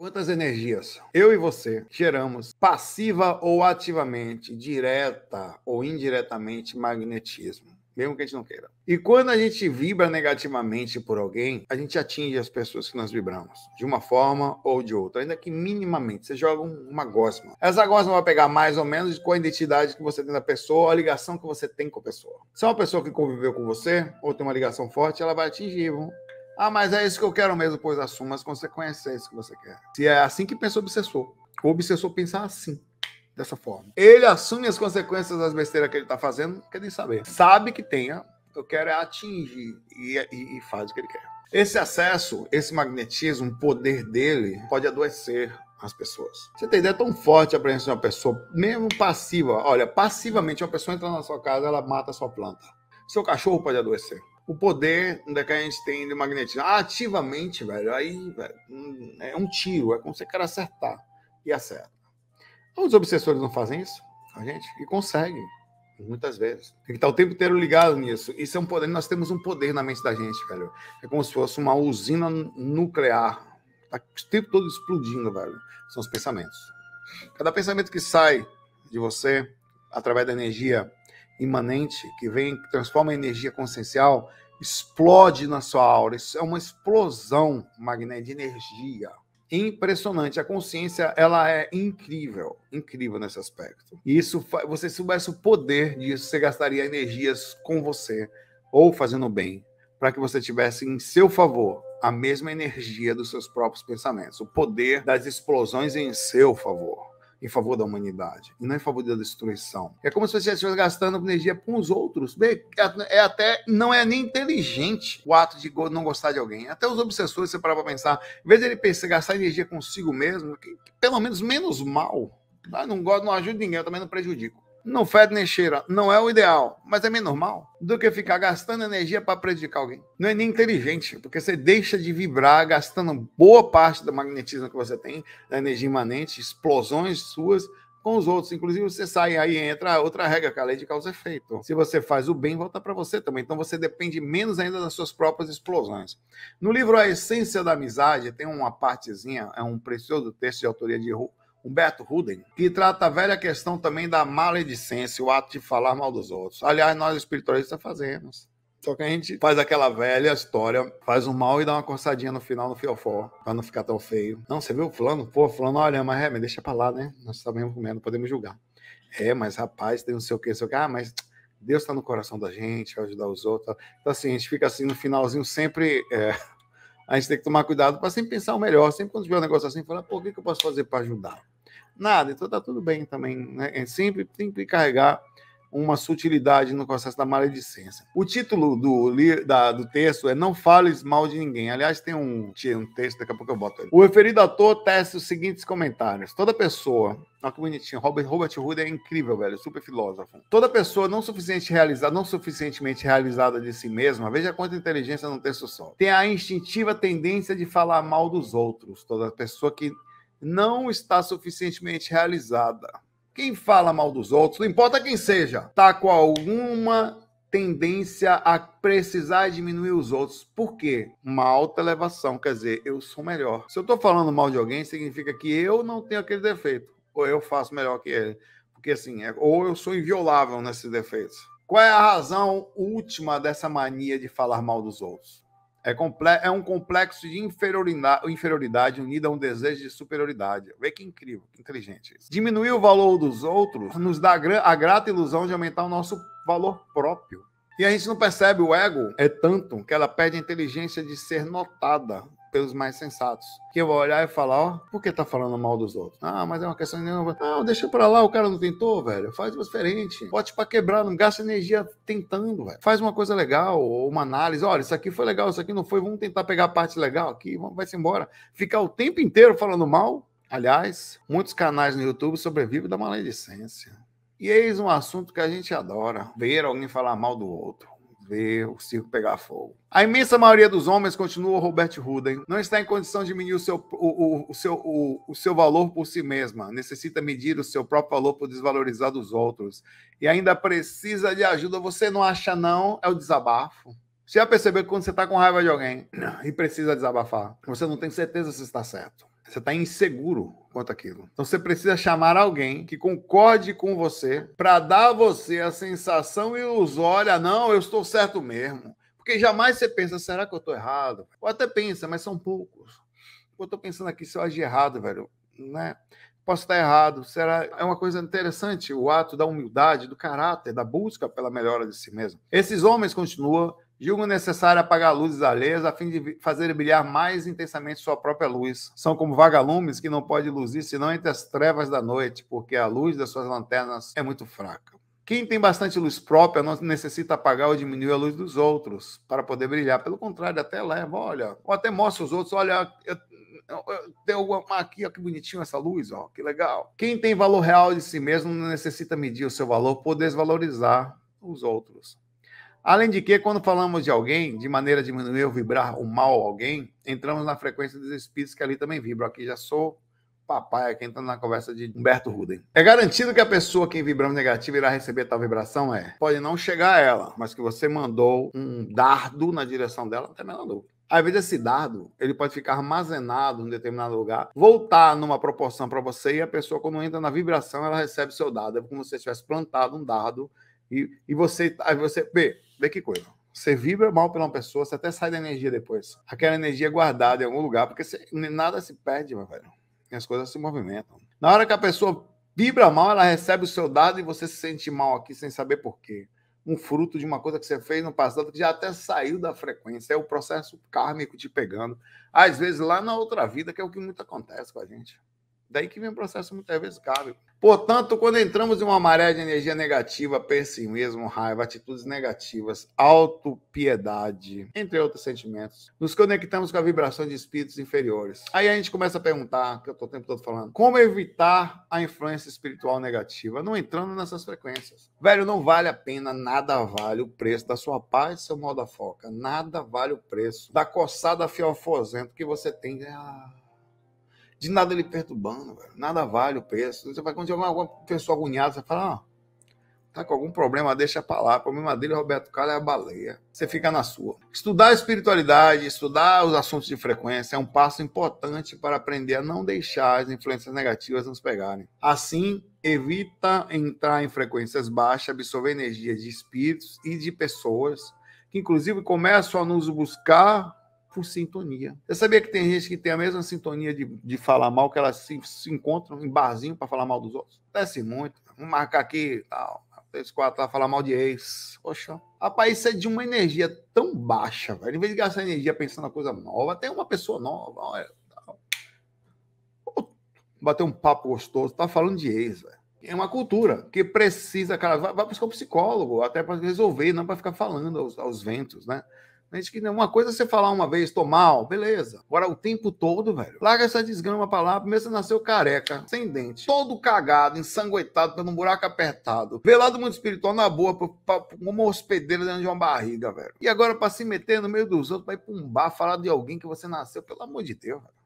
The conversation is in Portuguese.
Quantas energias eu e você geramos passiva ou ativamente, direta ou indiretamente, magnetismo? mesmo que a gente não queira. E quando a gente vibra negativamente por alguém, a gente atinge as pessoas que nós vibramos, de uma forma ou de outra, ainda que minimamente. Você joga uma gosma. Essa gosma vai pegar mais ou menos com a identidade que você tem da pessoa, a ligação que você tem com a pessoa. Se é uma pessoa que conviveu com você, ou tem uma ligação forte, ela vai atingir ah, mas é isso que eu quero mesmo, pois assuma as consequências, é isso que você quer. Se é assim que pensa o obsessor. O obsessor pensa assim, dessa forma. Ele assume as consequências das besteiras que ele está fazendo, quer nem saber. Sabe que tenha, eu quero é atingir e, e, e faz o que ele quer. Esse acesso, esse magnetismo, o poder dele pode adoecer as pessoas. Você tem ideia é tão forte a presença de uma pessoa, mesmo passiva. Olha, passivamente, uma pessoa entra na sua casa, ela mata a sua planta. Seu cachorro pode adoecer o poder da que a gente tem de magnetismo. Ah, ativamente, velho, aí velho, hum, é um tiro, é como você quer acertar. E acerta. Os obsessores não fazem isso? A gente? E conseguem, muitas vezes. Tem que estar o tempo inteiro ligado nisso. Isso é um poder, nós temos um poder na mente da gente, velho. É como se fosse uma usina nuclear. Está o tempo todo explodindo, velho. São os pensamentos. Cada pensamento que sai de você, através da energia imanente, que vem, que transforma a energia consciencial explode na sua aura. Isso é uma explosão magnética de energia. Impressionante. A consciência, ela é incrível, incrível nesse aspecto. E isso, você soubesse o poder disso, você gastaria energias com você ou fazendo bem, para que você tivesse em seu favor a mesma energia dos seus próprios pensamentos, o poder das explosões em seu favor em favor da humanidade e não em favor da destruição. É como se você estivesse assim, gastando energia com os outros. É, é até não é nem inteligente o ato de não gostar de alguém. Até os obsessores, você parava para pensar, em vez de ele pensar, gastar energia consigo mesmo, que, que pelo menos menos mal. Tá? Não gosto, não ajuda ninguém, eu também não prejudico não fede nem cheira, não é o ideal, mas é meio normal do que ficar gastando energia para prejudicar alguém. Não é nem inteligente, porque você deixa de vibrar gastando boa parte do magnetismo que você tem, da energia imanente, explosões suas com os outros. Inclusive, você sai aí entra outra regra, que é a lei de causa e efeito. Se você faz o bem, volta para você também. Então, você depende menos ainda das suas próprias explosões. No livro A Essência da Amizade, tem uma partezinha, é um precioso texto de autoria de Humberto Ruden, que trata a velha questão também da maledicência, o ato de falar mal dos outros. Aliás, nós espiritualistas fazemos. Só que a gente faz aquela velha história, faz um mal e dá uma coçadinha no final no fiofó, pra não ficar tão feio. Não, você viu fulano? Pô, fulano, olha, mas é, me deixa pra lá, né? Nós também como não podemos julgar. É, mas rapaz, tem não sei o que, não sei o que. Ah, mas Deus tá no coração da gente, vai ajudar os outros. Então assim, a gente fica assim no finalzinho sempre... É, a gente tem que tomar cuidado para sempre pensar o melhor. Sempre quando tiver um negócio assim, falar, pô, o que, que eu posso fazer para ajudar? nada. Então tá tudo bem também, né? É sempre tem que carregar uma sutilidade no processo da maledicência. O título do, da, do texto é Não Fales Mal de Ninguém. Aliás, tem um, um texto, daqui a pouco eu boto ele. O referido ator testa os seguintes comentários. Toda pessoa. Olha que bonitinho. Robert, Robert Hood é incrível, velho. Super filósofo. Toda pessoa não suficiente realizada, não suficientemente realizada de si mesma, veja quanta inteligência num texto só. Tem a instintiva tendência de falar mal dos outros. Toda pessoa que não está suficientemente realizada. Quem fala mal dos outros, não importa quem seja, está com alguma tendência a precisar diminuir os outros. Por quê? Uma alta elevação, quer dizer, eu sou melhor. Se eu estou falando mal de alguém, significa que eu não tenho aquele defeito, ou eu faço melhor que ele. Porque assim, é, ou eu sou inviolável nesses defeitos. Qual é a razão última dessa mania de falar mal dos outros? É, é, um complexo de inferioridade, inferioridade a um desejo de superioridade. Vê que incrível, que inteligente isso. Diminuir o valor dos outros nos dá a grata ilusão de aumentar o nosso valor próprio. E a gente não percebe o ego é tanto que ela perde a inteligência de ser notada pelos mais sensatos. Que eu vou olhar e falar, ó, por que tá falando mal dos outros? Ah, mas é uma questão de Não, deixa pra lá, o cara não tentou, velho. Faz diferente. Bote pra quebrar, não gasta energia tentando, velho. Faz uma coisa legal, ou uma análise. Olha, isso aqui foi legal, isso aqui não foi. Vamos tentar pegar a parte legal aqui, vai-se embora. Ficar o tempo inteiro falando mal. Aliás, muitos canais no YouTube sobrevivem da maledicência. E eis um assunto que a gente adora: ver alguém falar mal do outro ver o circo pegar fogo. A imensa maioria dos homens, continua Robert Hooden, não está em condição de medir o seu, o, o, o seu, o, o, seu valor por si mesma. Necessita medir o seu próprio valor por desvalorizar dos outros. E ainda precisa de ajuda. Você não acha, não? É o desabafo. Você já percebeu que quando você está com raiva de alguém e precisa desabafar, você não tem certeza se está certo. Você está inseguro quanto aquilo. Então você precisa chamar alguém que concorde com você para dar a você a sensação ilusória, não, eu estou certo mesmo. Porque jamais você pensa, será que eu estou errado? Ou até pensa, mas são poucos. Eu estou pensando aqui se eu agir errado, velho, né? Posso estar errado. Será? É uma coisa interessante o ato da humildade, do caráter, da busca pela melhora de si mesmo. Esses homens continuam Julgo necessário apagar luzes alheias a fim de fazer brilhar mais intensamente sua própria luz. São como vagalumes que não pode luzir senão entre as trevas da noite, porque a luz das suas lanternas é muito fraca. Quem tem bastante luz própria não necessita apagar ou diminuir a luz dos outros para poder brilhar. Pelo contrário, até leva, olha, ou até mostra os outros, olha, eu tem alguma ah, aqui, olha que bonitinho essa luz, ó, que legal. Quem tem valor real de si mesmo não necessita medir o seu valor por desvalorizar os outros. Além de que, quando falamos de alguém, de maneira a diminuir ou vibrar o mal a alguém, entramos na frequência dos espíritos que ali também vibram. Aqui já sou papai, aqui entrando na conversa de Humberto Rudem. É garantido que a pessoa que vibrando negativo irá receber tal vibração? É. Pode não chegar a ela, mas que você mandou um dardo na direção dela, até menor Às vezes esse dardo, ele pode ficar armazenado em um determinado lugar, voltar numa proporção para você e a pessoa quando entra na vibração, ela recebe seu dardo. É como se você tivesse plantado um dardo e, e você, aí você, P, Vê que coisa. Você vibra mal pela uma pessoa, você até sai da energia depois. Aquela energia é guardada em algum lugar, porque você, nada se perde, meu velho. E as coisas se movimentam. Na hora que a pessoa vibra mal, ela recebe o seu dado e você se sente mal aqui sem saber por quê. Um fruto de uma coisa que você fez no passado que já até saiu da frequência. É o processo kármico te pegando. Às vezes lá na outra vida, que é o que muito acontece com a gente. Daí que vem o processo muitas vezes Portanto, quando entramos em uma maré de energia negativa, pessimismo, raiva, atitudes negativas, autopiedade, entre outros sentimentos, nos conectamos com a vibração de espíritos inferiores. Aí a gente começa a perguntar, que eu estou o tempo todo falando, como evitar a influência espiritual negativa não entrando nessas frequências? Velho, não vale a pena, nada vale o preço da sua paz, seu modo da foca. Nada vale o preço da coçada fiofosento que você tem. Ah, de nada lhe perturbando, velho. nada vale o preço. Você vai quando tiver alguma pessoa agoniada, você fala, ah, tá com algum problema, deixa pra lá. O problema dele, Roberto Carlos, é a baleia. Você fica na sua. Estudar a espiritualidade, estudar os assuntos de frequência é um passo importante para aprender a não deixar as influências negativas nos pegarem. Assim, evita entrar em frequências baixas, absorver energia de espíritos e de pessoas que, inclusive, começam a nos buscar por sintonia. Você sabia que tem gente que tem a mesma sintonia de, de falar mal, que elas se, se encontram em barzinho para falar mal dos outros? Acontece muito. Um marcar aqui tal. Esse quatro falar mal de ex. Poxa. Rapaz, isso é de uma energia tão baixa, velho. Em vez de gastar energia pensando na coisa nova, tem uma pessoa nova, olha. Tal. Bater um papo gostoso, tá falando de ex, velho. É uma cultura que precisa, cara, vai, vai buscar um psicólogo, até para resolver, não para ficar falando aos, aos ventos, né? gente que uma coisa é você falar uma vez, tô mal, beleza. Agora o tempo todo, velho. Larga essa desgrama pra lá. Primeiro você nasceu careca, sem dente, todo cagado, ensanguentado, pelo um buraco apertado. velado mundo espiritual na boa, pra, pra, uma hospedeira dentro de uma barriga, velho. E agora pra se meter no meio dos outros, pra ir pra um bar falar de alguém que você nasceu, pelo amor de Deus, velho.